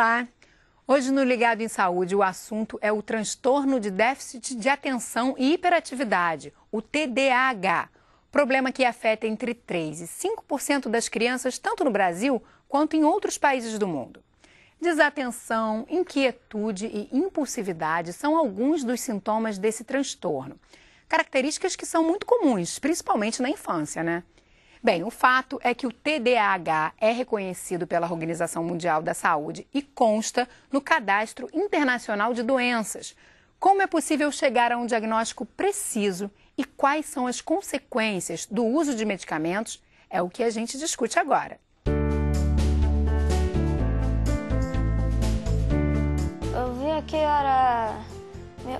Olá! Hoje no Ligado em Saúde, o assunto é o transtorno de déficit de atenção e hiperatividade, o TDAH. Problema que afeta entre 3 e 5% das crianças, tanto no Brasil quanto em outros países do mundo. Desatenção, inquietude e impulsividade são alguns dos sintomas desse transtorno. Características que são muito comuns, principalmente na infância, né? Bem, o fato é que o TDAH é reconhecido pela Organização Mundial da Saúde e consta no Cadastro Internacional de Doenças. Como é possível chegar a um diagnóstico preciso e quais são as consequências do uso de medicamentos? É o que a gente discute agora. Eu vi que era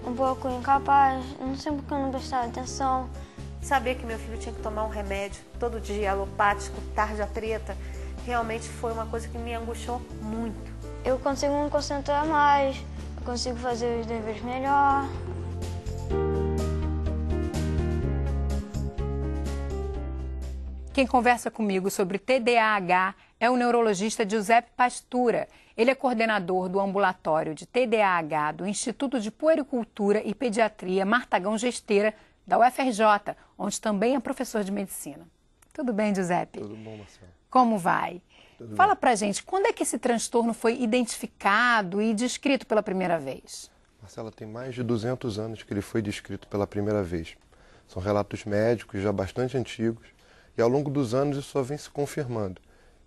um pouco incapaz, não sei porque eu não prestava atenção. Saber que meu filho tinha que tomar um remédio todo dia, alopático, tarde à preta, realmente foi uma coisa que me angustiou muito. Eu consigo me concentrar mais, eu consigo fazer os deveres melhor. Quem conversa comigo sobre TDAH é o neurologista Giuseppe Pastura. Ele é coordenador do ambulatório de TDAH do Instituto de Puericultura e Pediatria Martagão Gesteira da UFRJ, onde também é professor de medicina. Tudo bem, Giuseppe? Tudo bom, Marcelo. Como vai? Tudo Fala bem. pra gente, quando é que esse transtorno foi identificado e descrito pela primeira vez? Marcela, tem mais de 200 anos que ele foi descrito pela primeira vez. São relatos médicos já bastante antigos e ao longo dos anos isso só vem se confirmando.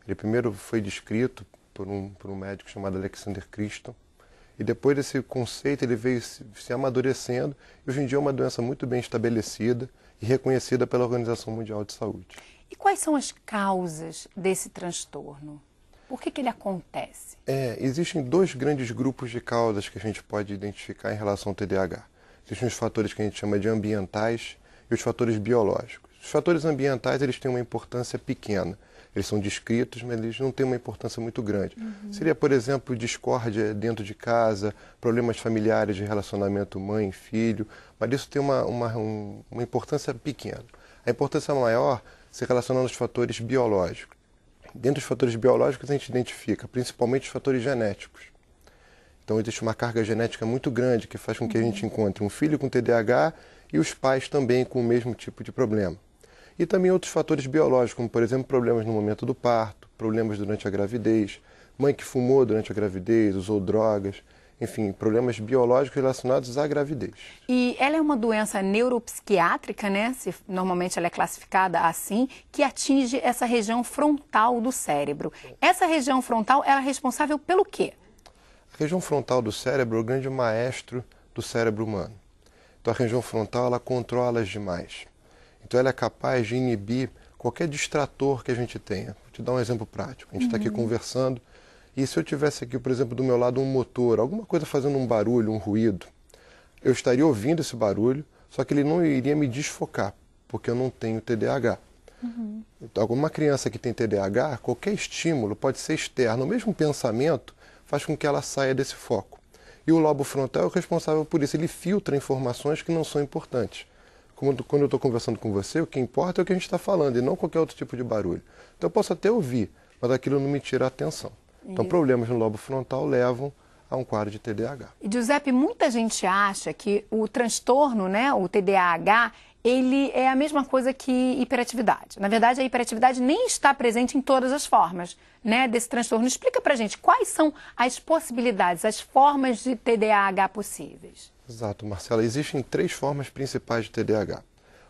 Ele primeiro foi descrito por um, por um médico chamado Alexander Christon, e depois esse conceito ele veio se, se amadurecendo e hoje em dia é uma doença muito bem estabelecida e reconhecida pela Organização Mundial de Saúde. E quais são as causas desse transtorno? Por que, que ele acontece? É, existem dois grandes grupos de causas que a gente pode identificar em relação ao TDAH. Existem os fatores que a gente chama de ambientais e os fatores biológicos. Os fatores ambientais eles têm uma importância pequena eles são descritos, mas eles não têm uma importância muito grande. Uhum. Seria, por exemplo, discórdia dentro de casa, problemas familiares de relacionamento mãe-filho, mas isso tem uma, uma, um, uma importância pequena. A importância maior se relaciona aos fatores biológicos. Dentro dos fatores biológicos, a gente identifica principalmente os fatores genéticos. Então existe uma carga genética muito grande que faz com que a gente uhum. encontre um filho com TDAH e os pais também com o mesmo tipo de problema e também outros fatores biológicos, como por exemplo problemas no momento do parto, problemas durante a gravidez, mãe que fumou durante a gravidez, usou drogas, enfim, problemas biológicos relacionados à gravidez. E ela é uma doença neuropsiquiátrica, né? Se, normalmente ela é classificada assim, que atinge essa região frontal do cérebro. Essa região frontal ela é responsável pelo quê? A região frontal do cérebro é o grande maestro do cérebro humano. Então a região frontal ela controla as demais. Então ela é capaz de inibir qualquer distrator que a gente tenha. Vou te dar um exemplo prático. A gente está uhum. aqui conversando e se eu tivesse aqui, por exemplo, do meu lado um motor, alguma coisa fazendo um barulho, um ruído, eu estaria ouvindo esse barulho, só que ele não iria me desfocar, porque eu não tenho TDAH. Uhum. Então, alguma criança que tem TDAH, qualquer estímulo pode ser externo, o mesmo pensamento faz com que ela saia desse foco. E o lobo frontal é o responsável por isso, ele filtra informações que não são importantes quando, quando eu estou conversando com você, o que importa é o que a gente está falando e não qualquer outro tipo de barulho. Então eu posso até ouvir, mas aquilo não me tira a atenção. Então, problemas no lobo frontal levam a um quadro de TDAH. E, Giuseppe, muita gente acha que o transtorno, né, o TDAH, ele é a mesma coisa que hiperatividade. Na verdade, a hiperatividade nem está presente em todas as formas né, desse transtorno. Explica pra gente quais são as possibilidades, as formas de TDAH possíveis. Exato, Marcela. Existem três formas principais de TDAH.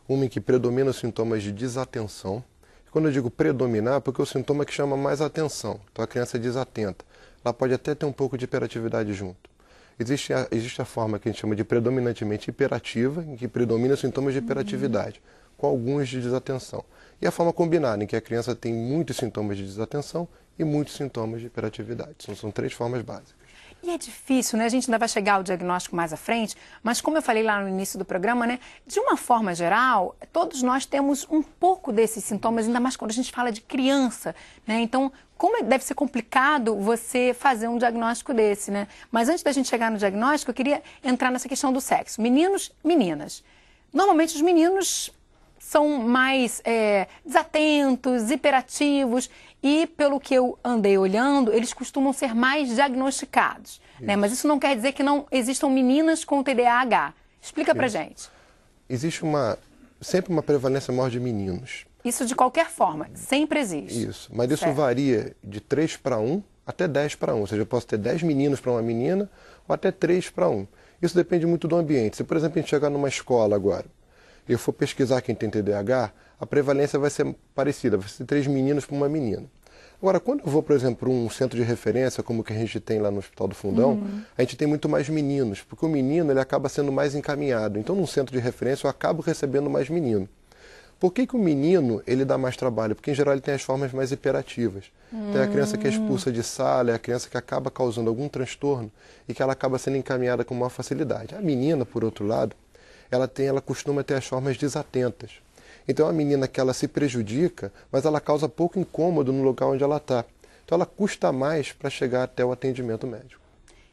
Uma em que predomina os sintomas de desatenção. Quando eu digo predominar, é porque é o sintoma que chama mais atenção. Então a criança é desatenta. Ela pode até ter um pouco de hiperatividade junto. Existe a, existe a forma que a gente chama de predominantemente hiperativa, em que predomina os sintomas de uhum. hiperatividade, com alguns de desatenção. E a forma combinada, em que a criança tem muitos sintomas de desatenção e muitos sintomas de hiperatividade. Então, são três formas básicas. E é difícil, né? A gente ainda vai chegar ao diagnóstico mais à frente, mas como eu falei lá no início do programa, né? De uma forma geral, todos nós temos um pouco desses sintomas, ainda mais quando a gente fala de criança, né? Então, como é deve ser complicado você fazer um diagnóstico desse, né? Mas antes da gente chegar no diagnóstico, eu queria entrar nessa questão do sexo. Meninos, meninas. Normalmente os meninos são mais é, desatentos, hiperativos e pelo que eu andei olhando, eles costumam ser mais diagnosticados. Né? Isso. Né? Mas isso não quer dizer que não existam meninas com TDAH. Explica isso. pra gente. Existe uma sempre uma prevalência maior de meninos. Isso de qualquer forma, sempre existe. Isso, mas isso certo. varia de 3 para 1 até 10 para 1. Ou seja, eu posso ter 10 meninos para uma menina ou até 3 para 1. Isso depende muito do ambiente. Se, por exemplo, a gente chegar numa escola agora eu for pesquisar quem tem TDAH, a prevalência vai ser parecida, vai ser três meninos para uma menina. Agora, quando eu vou, por exemplo, para um centro de referência, como o que a gente tem lá no Hospital do Fundão, uhum. a gente tem muito mais meninos, porque o menino ele acaba sendo mais encaminhado. Então, num centro de referência, eu acabo recebendo mais menino. Por que, que o menino ele dá mais trabalho? Porque, em geral, ele tem as formas mais hiperativas. Hum. Então, é a criança que é hum. expulsa de sala, é a criança que acaba causando algum transtorno e que ela acaba sendo encaminhada com maior facilidade. A menina, por outro lado, ela tem, ela costuma ter as formas desatentas. Então é uma menina que ela se prejudica, mas ela causa pouco incômodo no lugar onde ela está. Então ela custa mais para chegar até o atendimento médico.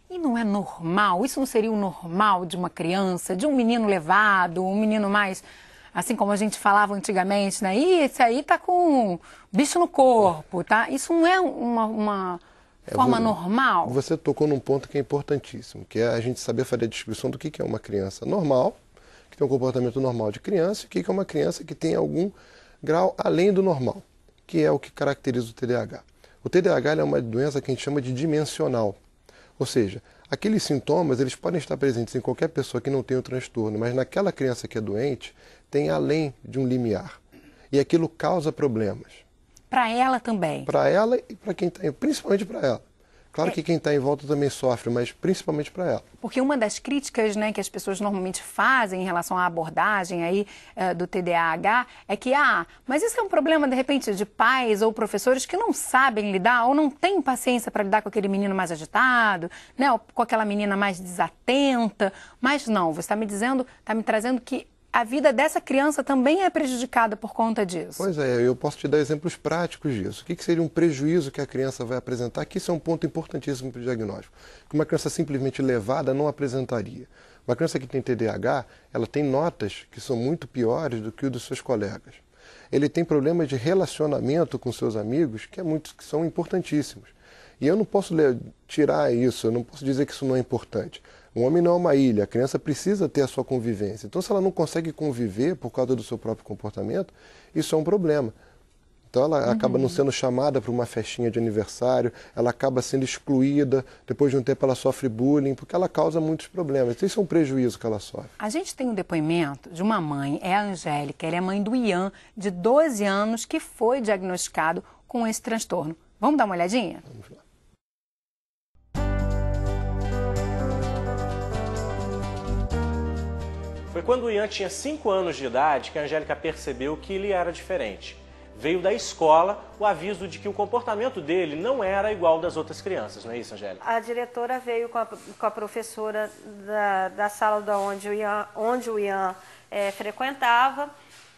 E não é normal? Isso não seria o normal de uma criança, de um menino levado, um menino mais assim como a gente falava antigamente, né? Ih, esse aí tá com bicho no corpo, tá? Isso não é uma, uma é, forma normal. Você tocou num ponto que é importantíssimo, que é a gente saber fazer a descrição do que é uma criança normal é um comportamento normal de criança e o que é uma criança que tem algum grau além do normal, que é o que caracteriza o TDAH. O TDAH é uma doença que a gente chama de dimensional, ou seja, aqueles sintomas eles podem estar presentes em qualquer pessoa que não tem o transtorno, mas naquela criança que é doente tem além de um limiar e aquilo causa problemas. Para ela também. Para ela e para quem tem, tá, principalmente para ela. Claro é. que quem está em volta também sofre, mas principalmente para ela. Porque uma das críticas né, que as pessoas normalmente fazem em relação à abordagem aí, uh, do TDAH é que, ah, mas isso é um problema, de repente, de pais ou professores que não sabem lidar ou não têm paciência para lidar com aquele menino mais agitado, né, ou com aquela menina mais desatenta. Mas não, você está me dizendo, está me trazendo que a vida dessa criança também é prejudicada por conta disso. Pois é, eu posso te dar exemplos práticos disso. O que, seria um prejuízo que a criança vai apresentar? Que isso é um ponto importantíssimo para o diagnóstico, que uma criança simplesmente levada não apresentaria. Uma criança que tem TDAH, ela tem notas que são muito piores do que o dos seus colegas. Ele tem problemas de relacionamento com seus amigos que, é muito, que são importantíssimos. E eu não posso tirar isso, eu não posso dizer que isso não é importante. O homem não é uma ilha, a criança precisa ter a sua convivência. Então, se ela não consegue conviver por causa do seu próprio comportamento, isso é um problema. Então ela uhum. acaba não uhum. sendo chamada para uma festinha de aniversário, ela acaba sendo excluída, depois de um tempo ela sofre bullying, porque ela causa muitos problemas. Então, isso é um prejuízo que ela sofre. A gente tem um depoimento de uma mãe, é a Angélica, ela é mãe do Ian, de 12 anos, que foi diagnosticado com esse transtorno. Vamos dar uma olhadinha? Vamos lá. Foi quando o Ian tinha 5 anos de idade que a Angélica percebeu que ele era diferente. Veio da escola o aviso de que o comportamento dele não era igual das outras crianças, não é isso, Angélica? A diretora veio com a, com a professora da, da, sala da onde o Ian, onde o Ian é, frequentava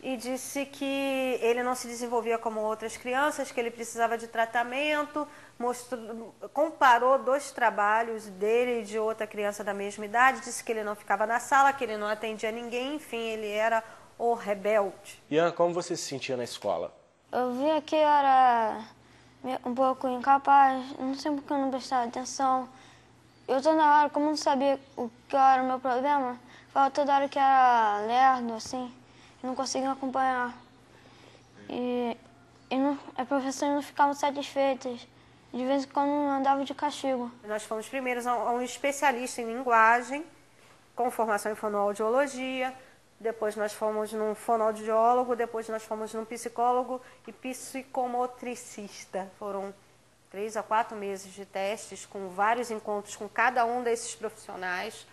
e disse que ele não se desenvolvia como outras crianças, que ele precisava de tratamento, mostrou, comparou dois trabalhos dele e de outra criança da mesma idade, disse que ele não ficava na sala, que ele não atendia ninguém, enfim, ele era o rebelde. Ian, como você se sentia na escola? Eu via que eu era um pouco incapaz, não sei porque eu não prestava atenção. Eu toda hora, como não sabia o que era o meu problema, falava toda hora que era lerdo, assim, não conseguia acompanhar. E, e não, as professoras não ficavam satisfeitas de vez em quando andava de castigo. Nós fomos primeiros a um especialista em linguagem, com formação em fonoaudiologia, depois nós fomos num fonoaudiólogo, depois nós fomos num psicólogo e psicomotricista. Foram três a quatro meses de testes com vários encontros com cada um desses profissionais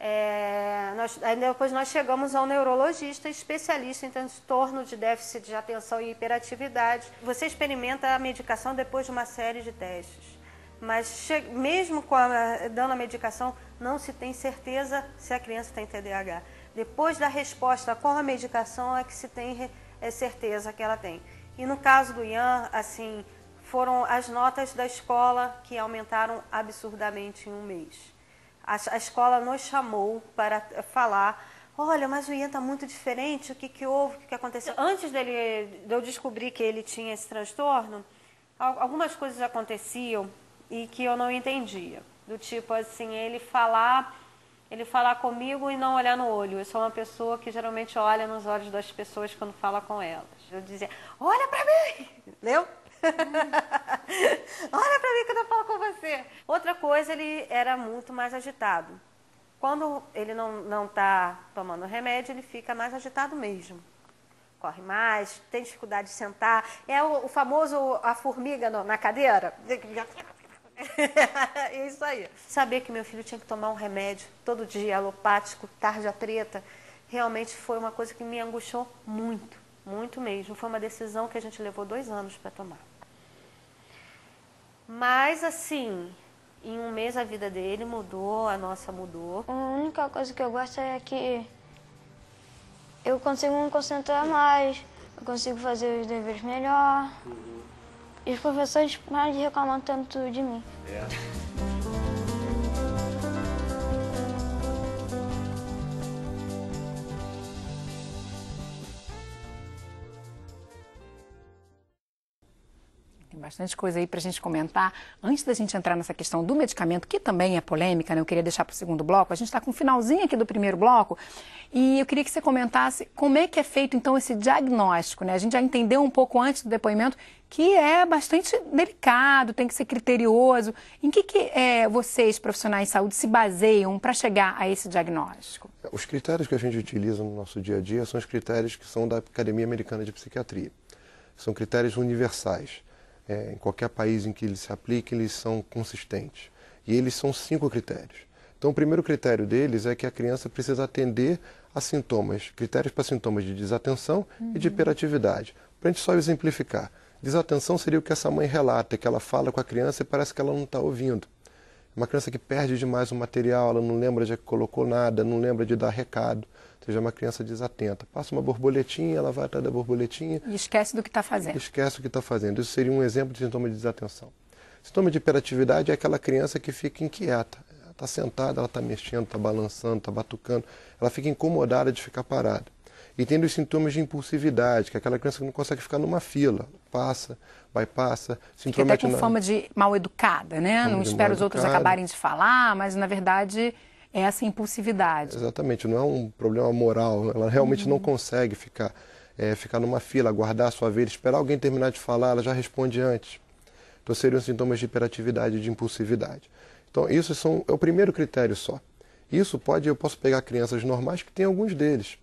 é, nós, depois nós chegamos ao neurologista especialista em transtorno de déficit de atenção e hiperatividade. Você experimenta a medicação depois de uma série de testes, mas mesmo a, dando a medicação, não se tem certeza se a criança tem TDAH. Depois da resposta com a medicação é que se tem é, certeza que ela tem. E no caso do Ian, assim, foram as notas da escola que aumentaram absurdamente em um mês a, a escola nos chamou para falar olha, mas o Ian está muito diferente, o que, que houve, o que, que aconteceu. Antes dele, de eu descobrir que ele tinha esse transtorno, algumas coisas aconteciam e que eu não entendia. Do tipo assim, ele falar, ele falar comigo e não olhar no olho. Eu sou uma pessoa que geralmente olha nos olhos das pessoas quando fala com elas. Eu dizia, olha para mim, leu olha para mim quando eu falo com Outra coisa, ele era muito mais agitado. Quando ele não está tomando remédio, ele fica mais agitado mesmo. Corre mais, tem dificuldade de sentar. É o, o famoso a formiga no, na cadeira. é isso aí. Saber que meu filho tinha que tomar um remédio todo dia, alopático, a preta, realmente foi uma coisa que me angustiou muito, muito mesmo. Foi uma decisão que a gente levou dois anos para tomar. Mas assim, em um mês a vida dele mudou, a nossa mudou. A única coisa que eu gosto é que eu consigo me concentrar mais, eu consigo fazer os deveres melhor. Uhum. E os professores mais reclamam tanto de mim. É. bastante coisa aí para a gente comentar. Antes da gente entrar nessa questão do medicamento, que também é polêmica, né? eu queria deixar para o segundo bloco. A gente está com o um finalzinho aqui do primeiro bloco e eu queria que você comentasse como é que é feito então esse diagnóstico. Né? A gente já entendeu um pouco antes do depoimento que é bastante delicado, tem que ser criterioso. Em que, que é, vocês, profissionais de saúde, se baseiam para chegar a esse diagnóstico? Os critérios que a gente utiliza no nosso dia a dia são os critérios que são da Academia Americana de Psiquiatria. São critérios universais é, em qualquer país em que eles se apliquem eles são consistentes. E eles são cinco critérios. Então, o primeiro critério deles é que a criança precisa atender a sintomas, critérios para sintomas de desatenção uhum. e de uhum. hiperatividade. Para a gente só exemplificar, desatenção seria o que essa mãe relata, que ela fala com a criança e parece que ela não está ouvindo. Uma criança que perde demais o material, ela não lembra de que colocou nada, não lembra de dar recado. Ou seja, é uma criança desatenta. Passa uma borboletinha, ela vai atrás da borboletinha. E esquece do que está fazendo. Esquece o que está fazendo. Isso seria um exemplo de sintoma de desatenção. Sintoma de hiperatividade é aquela criança que fica inquieta. está sentada, ela está mexendo, está balançando, está batucando. Ela fica incomodada de ficar parada e tendo os sintomas de impulsividade, que é aquela criança que não consegue ficar numa fila, passa, vai passa, se intromete... até com na... fama de mal educada, né? Fama não espera os outros acabarem de falar, mas na verdade é essa impulsividade. Exatamente, não é um problema moral, ela realmente uhum. não consegue ficar, é, ficar numa fila, aguardar a sua vez, esperar alguém terminar de falar, ela já responde antes. Então seriam sintomas de hiperatividade e de impulsividade. Então isso são, é o primeiro critério só. Isso pode, eu posso pegar crianças normais que têm alguns deles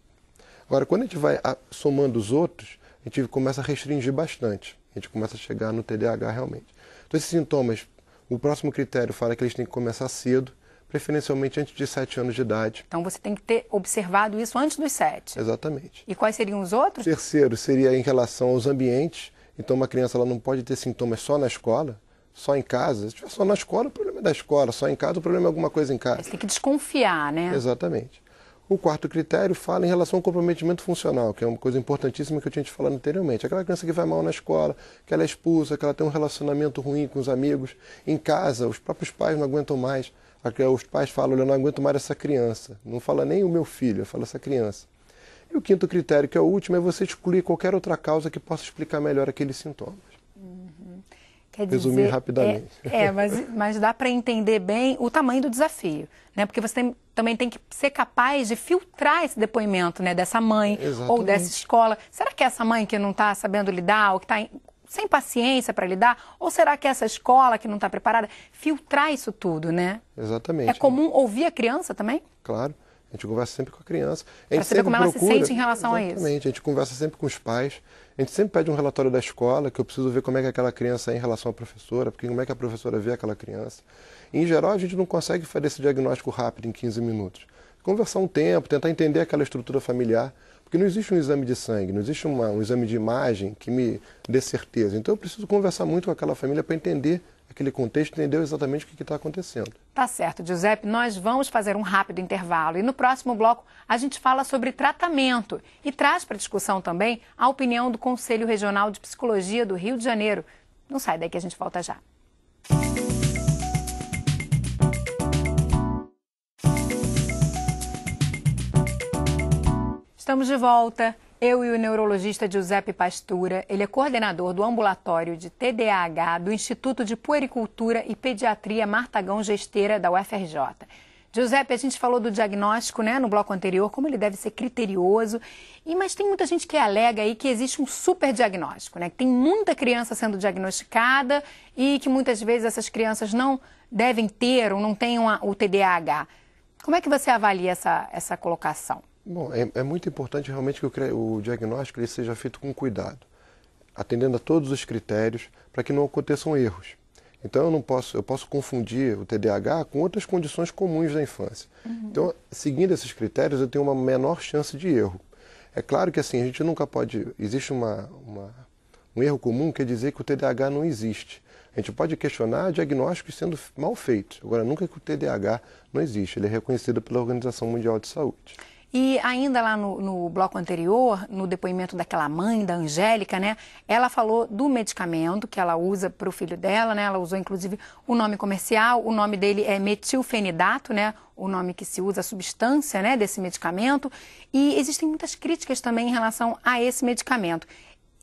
Agora, quando a gente vai ah, somando os outros, a gente começa a restringir bastante. A gente começa a chegar no TDAH realmente. Então, esses sintomas, o próximo critério fala que eles têm que começar cedo, preferencialmente antes de 7 anos de idade. Então, você tem que ter observado isso antes dos 7. Exatamente. E quais seriam os outros? O terceiro seria em relação aos ambientes. Então, uma criança ela não pode ter sintomas só na escola, só em casa. Se tiver só na escola, o problema é da escola. Só em casa, o problema é alguma coisa em casa. Você tem que desconfiar, né? Exatamente. O quarto critério fala em relação ao comprometimento funcional, que é uma coisa importantíssima que eu tinha te falado anteriormente. Aquela criança que vai mal na escola, que ela é expulsa, que ela tem um relacionamento ruim com os amigos, em casa, os próprios pais não aguentam mais. Os pais falam, eu não aguento mais essa criança. Não fala nem o meu filho, fala essa criança. E o quinto critério, que é o último, é você excluir qualquer outra causa que possa explicar melhor aqueles sintomas. Uhum. Quer dizer, Resumir rapidamente. É, é mas, mas dá para entender bem o tamanho do desafio, né? Porque você tem, também tem que ser capaz de filtrar esse depoimento, né? Dessa mãe Exatamente. ou dessa escola. Será que é essa mãe que não está sabendo lidar ou que está sem paciência para lidar? Ou será que é essa escola que não está preparada? Filtrar isso tudo, né? Exatamente. É comum ouvir a criança também? Claro. A gente conversa sempre com a criança. A gente saber como procura, ela se sente em relação exatamente, a isso. Exatamente. A gente conversa sempre com os pais. A gente sempre pede um relatório da escola, que eu preciso ver como é que aquela criança é em relação à professora, porque como é que a professora vê aquela criança. E, em geral, a gente não consegue fazer esse diagnóstico rápido em 15 minutos. Conversar um tempo, tentar entender aquela estrutura familiar, porque não existe um exame de sangue, não existe uma, um exame de imagem que me dê certeza. Então eu preciso conversar muito com aquela família para entender aquele contexto, entendeu exatamente o que está acontecendo. Tá certo, Giuseppe. Nós vamos fazer um rápido intervalo e no próximo bloco a gente fala sobre tratamento e traz para discussão também a opinião do Conselho Regional de Psicologia do Rio de Janeiro. Não sai daí que a gente volta já. Estamos de volta. Eu e o neurologista Giuseppe Pastura, ele é coordenador do ambulatório de TDAH do Instituto de Puericultura e Pediatria Martagão Gesteira da UFRJ. Giuseppe, a gente falou do diagnóstico né, no bloco anterior, como ele deve ser criterioso, e, mas tem muita gente que alega aí que existe um super diagnóstico, né, que tem muita criança sendo diagnosticada e que muitas vezes essas crianças não devem ter ou não tenham o TDAH. Como é que você avalia essa, essa colocação? Bom, é, é muito importante realmente que o, o diagnóstico ele seja feito com cuidado, atendendo a todos os critérios para que não aconteçam erros. Então eu não posso, eu posso confundir o TDAH com outras condições comuns da infância. Uhum. Então, seguindo esses critérios, eu tenho uma menor chance de erro. É claro que assim, a gente nunca pode. Existe uma, uma um erro comum que é dizer que o TDAH não existe. A gente pode questionar diagnósticos sendo mal feitos. Agora, nunca que o TDAH não existe. Ele é reconhecido pela Organização Mundial de Saúde. E ainda lá no, no, bloco anterior, no depoimento daquela mãe, da Angélica, né? Ela falou do medicamento que ela usa para o filho dela, né? Ela usou inclusive o nome comercial, o nome dele é metilfenidato, né? O nome que se usa, a substância, né? Desse medicamento. E existem muitas críticas também em relação a esse medicamento.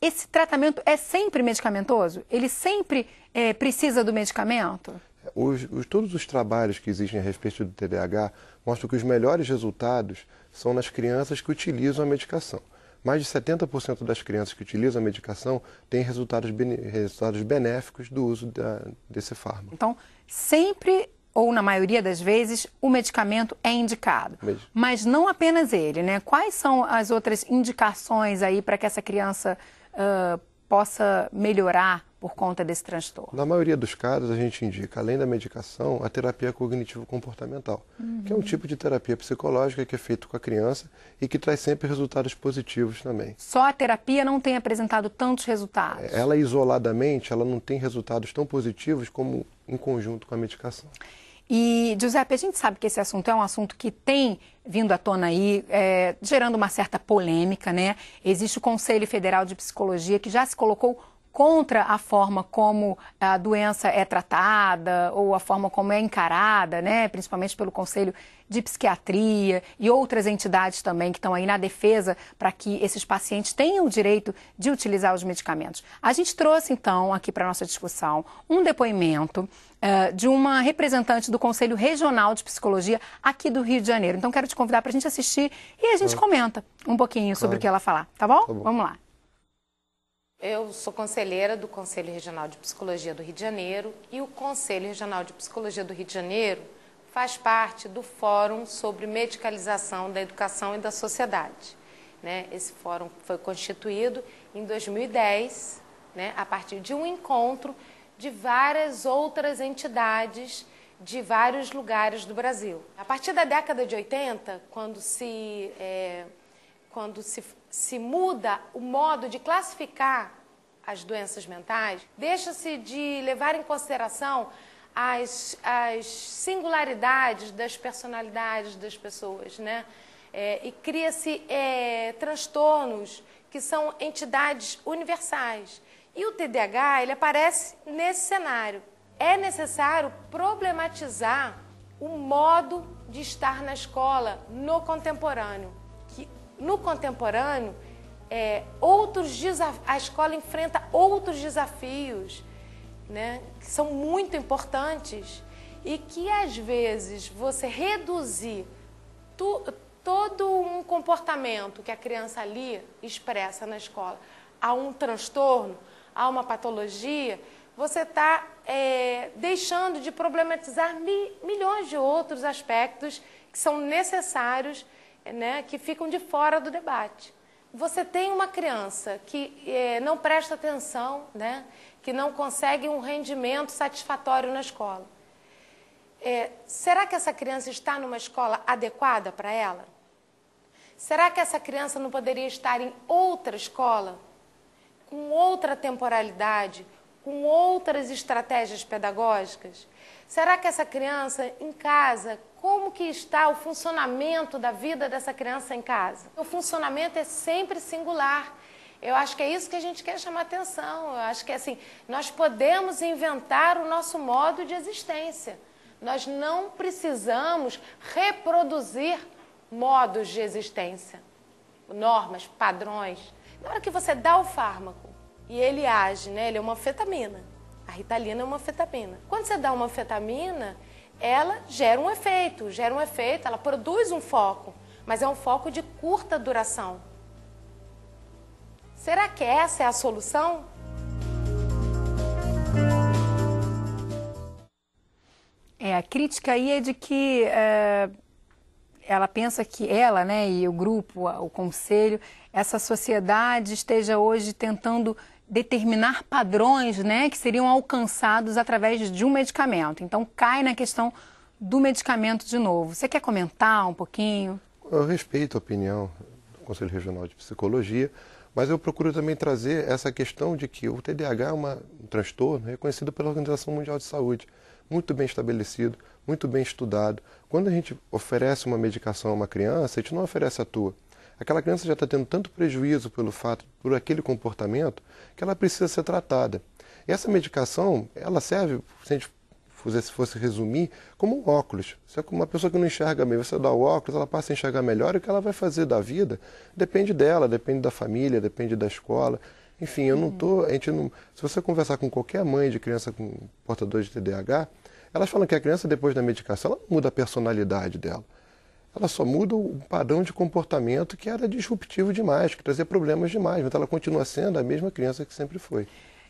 Esse tratamento é sempre medicamentoso? Ele sempre é, precisa do medicamento? Os, os, todos os trabalhos que existem a respeito do TDAH mostram que os melhores resultados são nas crianças que utilizam a medicação. Mais de 70% das crianças que utilizam a medicação têm resultados, resultados benéficos do uso da, desse fármaco. Então, sempre ou na maioria das vezes, o medicamento é indicado. Mesmo. Mas não apenas ele, né? Quais são as outras indicações aí para que essa criança uh, possa melhorar por conta desse transtorno? Na maioria dos casos, a gente indica, além da medicação, a terapia cognitivo-comportamental, uhum. que é um tipo de terapia psicológica que é feito com a criança e que traz sempre resultados positivos também. Só a terapia não tem apresentado tantos resultados? É, ela isoladamente, ela não tem resultados tão positivos como em conjunto com a medicação. E, Giuseppe, a gente sabe que esse assunto é um assunto que tem vindo à tona aí, é, gerando uma certa polêmica, né? Existe o Conselho Federal de Psicologia que já se colocou contra a forma como a doença é tratada ou a forma como é encarada, né? principalmente pelo Conselho de Psiquiatria e outras entidades também que estão aí na defesa para que esses pacientes tenham o direito de utilizar os medicamentos. A gente trouxe então aqui para nossa discussão um depoimento uh, de uma representante do Conselho Regional de Psicologia aqui do Rio de Janeiro. Então quero te convidar para a gente assistir e a gente claro. comenta um pouquinho sobre claro. o que ela falar, tá bom? Tá bom. Vamos lá. Eu sou conselheira do Conselho Regional de Psicologia do Rio de Janeiro e o Conselho Regional de Psicologia do Rio de Janeiro faz parte do Fórum sobre Medicalização da Educação e da Sociedade. Né? Esse fórum foi constituído em 2010, né? a partir de um encontro de várias outras entidades de vários lugares do Brasil. A partir da década de 80, quando se, é, quando se se muda o modo de classificar as doenças mentais, deixa-se de levar em consideração as, as singularidades das personalidades das pessoas, né? É, e cria-se é, transtornos que são entidades universais. E o TDAH, ele aparece nesse cenário. É necessário problematizar o modo de estar na escola no contemporâneo. No contemporâneo, é, outros a escola enfrenta outros desafios, né, que são muito importantes e que às vezes você reduzir tu, todo um comportamento que a criança ali expressa na escola a um transtorno, a uma patologia, você está é, deixando de problematizar mi milhões de outros aspectos que são necessários né, que ficam de fora do debate. Você tem uma criança que eh, não presta atenção, né, que não consegue um rendimento satisfatório na escola. Eh, será que essa criança está numa escola adequada para ela? Será que essa criança não poderia estar em outra escola, com outra temporalidade, com outras estratégias pedagógicas? Será que essa criança em casa como que está o funcionamento da vida dessa criança em casa. O funcionamento é sempre singular. Eu acho que é isso que a gente quer chamar atenção. Eu acho que assim, nós podemos inventar o nosso modo de existência. Nós não precisamos reproduzir modos de existência, normas, padrões. Na hora que você dá o fármaco e ele age, né? Ele é uma fetamina. A ritalina é uma fetamina. Quando você dá uma fetamina ela gera um efeito, gera um efeito, ela produz um foco, mas é um foco de curta duração. Será que essa é a solução? É, a crítica aí é de que é, ela pensa que ela, né, e o grupo, o conselho, essa sociedade esteja hoje tentando determinar padrões né, que seriam alcançados através de um medicamento. Então, cai na questão do medicamento de novo. Você quer comentar um pouquinho? Eu respeito a opinião do Conselho Regional de Psicologia, mas eu procuro também trazer essa questão de que o TDAH é uma, um transtorno reconhecido pela Organização Mundial de Saúde, muito bem estabelecido, muito bem estudado. Quando a gente oferece uma medicação a uma criança, a gente não oferece a tua. Aquela criança já está tendo tanto prejuízo pelo fato, por aquele comportamento, que ela precisa ser tratada. E essa medicação, ela serve, se a gente fosse resumir, como um óculos. Se é uma pessoa que não enxerga bem, você dá o óculos, ela passa a enxergar melhor, e o que ela vai fazer da vida depende dela, depende da família, depende da escola. Enfim, eu não tô, a gente não, se você conversar com qualquer mãe de criança com portador de TDAH, elas falam que a criança depois da medicação, ela não muda a personalidade dela ela só muda o padrão de comportamento que era disruptivo demais, que trazia problemas demais, mas ela continua sendo a mesma criança que sempre foi.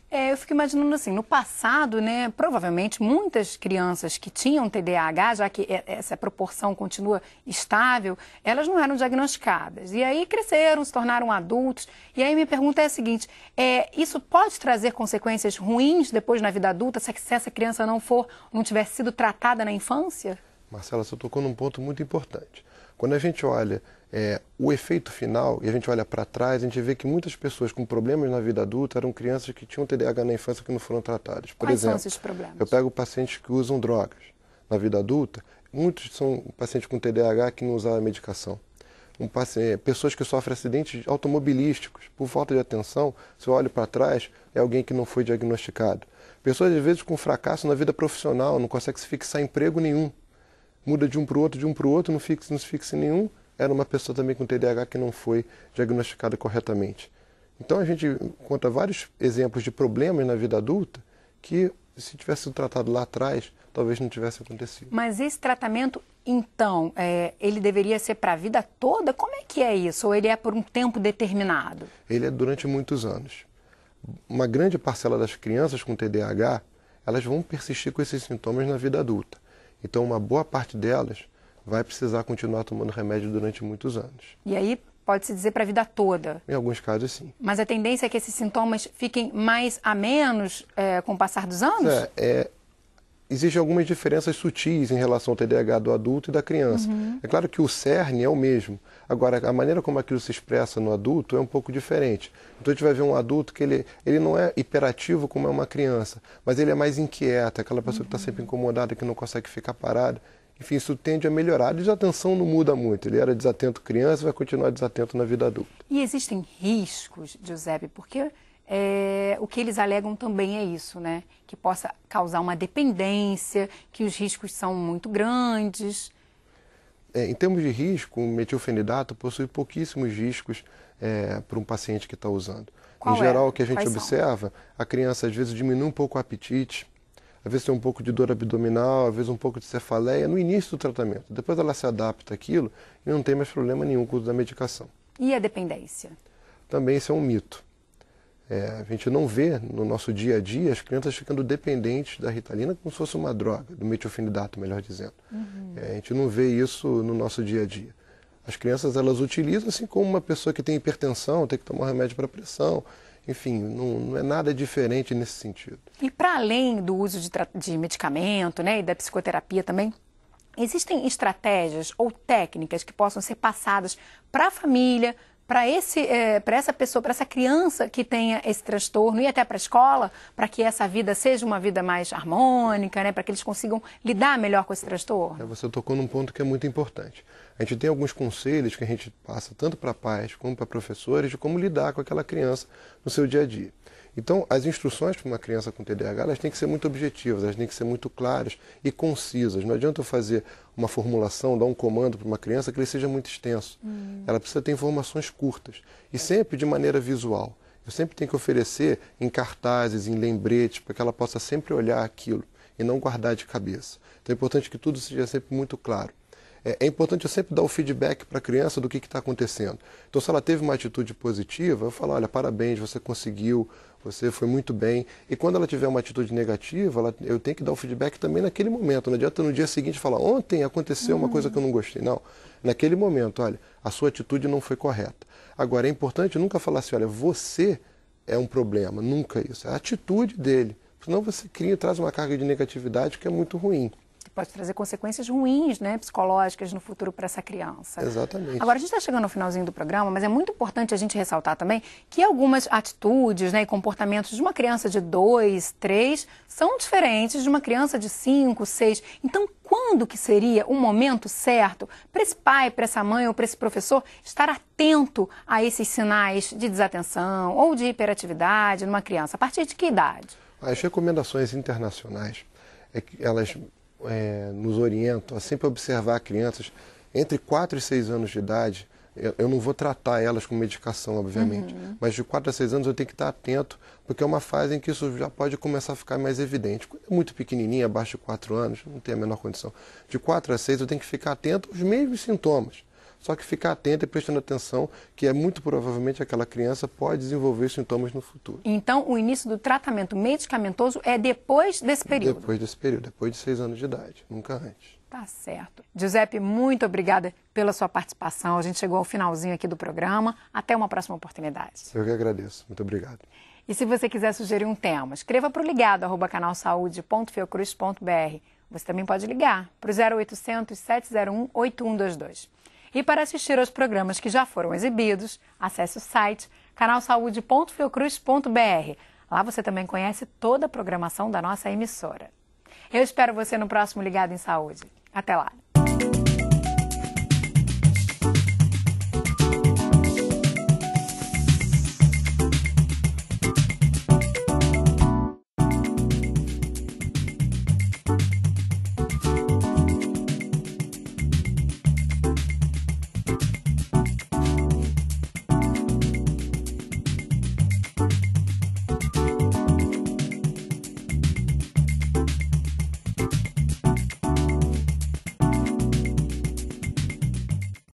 É, eu fico imaginando assim, no passado, né, provavelmente muitas crianças que tinham TDAH, já que essa proporção continua estável, elas não eram diagnosticadas. E aí cresceram, se tornaram adultos. E aí minha pergunta é a seguinte, é, isso pode trazer consequências ruins depois na vida adulta, se essa criança não for, não tiver sido tratada na infância? Marcela, você tocou num ponto muito importante. Quando a gente olha é, o efeito final e a gente olha para trás, a gente vê que muitas pessoas com problemas na vida adulta eram crianças que tinham TDAH na infância que não foram tratadas. Por Quais exemplo, são esses problemas? eu pego pacientes que usam drogas na vida adulta, muitos são pacientes com TDAH que não usaram a medicação. Um paciente, é, pessoas que sofrem acidentes automobilísticos por falta de atenção, se eu olho para trás, é alguém que não foi diagnosticado. Pessoas, às vezes, com fracasso na vida profissional, não conseguem se fixar em emprego nenhum muda de um para o outro, de um para o outro, não, fixa, não se fixa em nenhum. Era uma pessoa também com TDAH que não foi diagnosticada corretamente. Então a gente conta vários exemplos de problemas na vida adulta que, se tivesse sido tratado lá atrás, talvez não tivesse acontecido. Mas esse tratamento, então, é, ele deveria ser para a vida toda? Como é que é isso? Ou ele é por um tempo determinado? Ele é durante muitos anos. Uma grande parcela das crianças com TDAH, elas vão persistir com esses sintomas na vida adulta. Então, uma boa parte delas vai precisar continuar tomando remédio durante muitos anos. E aí, pode-se dizer para a vida toda. Em alguns casos, sim. Mas a tendência é que esses sintomas fiquem mais a menos é, eh, com o passar dos anos? É, é, existem algumas diferenças sutis em relação ao TDAH do adulto e da criança. Uhum. É claro que o cerne é o mesmo. Agora, a maneira como aquilo se expressa no adulto é um pouco diferente. Então a gente vai ver um adulto que ele, ele não é hiperativo como é uma criança, mas ele é mais inquieto, aquela pessoa tá uhum. que está sempre incomodada, que não consegue ficar parada. Enfim, isso tende a melhorar. A desatenção não muda muito. Ele era desatento criança, vai continuar desatento na vida adulta. E existem riscos, Giuseppe, porque é, o que eles alegam também é isso, né? Que possa causar uma dependência, que os riscos são muito grandes. É, em termos de risco, o metilfenidato possui pouquíssimos riscos é, para um paciente que está usando. Qual em é? geral, o que a gente Quais observa, são? a criança às vezes diminui um pouco o apetite, às vezes tem um pouco de dor abdominal, às vezes um pouco de cefaleia no início do tratamento. Depois ela se adapta àquilo e não tem mais problema nenhum com o uso da medicação. E a dependência? Também isso é um mito. É, a gente não vê no nosso dia a dia as crianças ficando dependentes da ritalina como se fosse uma droga, do metilfenidato, melhor dizendo. Uhum. É, a gente não vê isso no nosso dia a dia. As crianças elas utilizam assim como uma pessoa que tem hipertensão, tem que tomar um remédio para pressão, enfim, não, não, é nada diferente nesse sentido. E para além do uso de, de medicamento né, e da psicoterapia também, existem estratégias ou técnicas que possam ser passadas para a família, para é, essa pessoa, para essa criança que tenha esse transtorno e até para a escola, para que essa vida seja uma vida mais harmônica, né, para que eles consigam lidar melhor com esse transtorno? É, você tocou num ponto que é muito importante. A gente tem alguns conselhos que a gente passa tanto para pais como para professores de como lidar com aquela criança no seu dia a dia. Então, as instruções para uma criança com TDAH elas têm que ser muito objetivas, elas têm que ser muito claras e concisas. Não adianta eu fazer uma formulação, dar um comando para uma criança que ele seja muito extenso. Hum. Ela precisa ter informações curtas e sempre de maneira visual. Eu sempre tenho que oferecer em cartazes, em lembretes, para que ela possa sempre olhar aquilo e não guardar de cabeça. Então é importante que tudo seja sempre muito claro. É, é, importante eu sempre dar o feedback para a criança do que está acontecendo. Então, se ela teve uma atitude positiva, eu falo: olha, parabéns, você conseguiu, você foi muito bem. E quando ela tiver uma atitude negativa, ela, eu tenho que dar o feedback também naquele momento. Não adianta no dia seguinte falar: ontem aconteceu uma coisa que eu não gostei. Não. Naquele momento, olha, a sua atitude não foi correta. Agora, é importante nunca falar assim: olha, você é um problema. Nunca isso. É a atitude dele. Senão você cria e traz uma carga de negatividade que é muito ruim pode trazer consequências ruins, né, psicológicas no futuro para essa criança. Exatamente. Agora, a gente está chegando ao finalzinho do programa, mas é muito importante a gente ressaltar também que algumas atitudes né, e comportamentos de uma criança de 2, 3 são diferentes de uma criança de 5, 6. Então, quando que seria o momento certo para esse pai, para essa mãe ou para esse professor estar atento a esses sinais de desatenção ou de hiperatividade numa criança? A partir de que idade? As recomendações internacionais, é elas é, nos orientam a sempre observar crianças entre 4 e 6 anos de idade. Eu, eu não vou tratar elas com medicação, obviamente, uhum. mas de 4 a 6 anos eu tenho que estar atento, porque é uma fase em que isso já pode começar a ficar mais evidente. Quando é muito pequenininha, abaixo de 4 anos, não tem a menor condição. De 4 a 6 eu tenho que ficar atento aos mesmos sintomas. Só que ficar atento e prestando atenção, que é muito provavelmente aquela criança pode desenvolver sintomas no futuro. Então, o início do tratamento medicamentoso é depois desse período? Depois desse período, depois de seis anos de idade, nunca antes. Tá certo. Giuseppe, muito obrigada pela sua participação. A gente chegou ao finalzinho aqui do programa. Até uma próxima oportunidade. Eu que agradeço. Muito obrigado. E se você quiser sugerir um tema, escreva para o ligado, arroba canalsaude.fiocruz.br. Você também pode ligar para o 0800 701 8122. E para assistir aos programas que já foram exibidos, acesse o site canalsaude.fiocruz.br. Lá você também conhece toda a programação da nossa emissora. Eu espero você no próximo Ligado em Saúde. Até lá!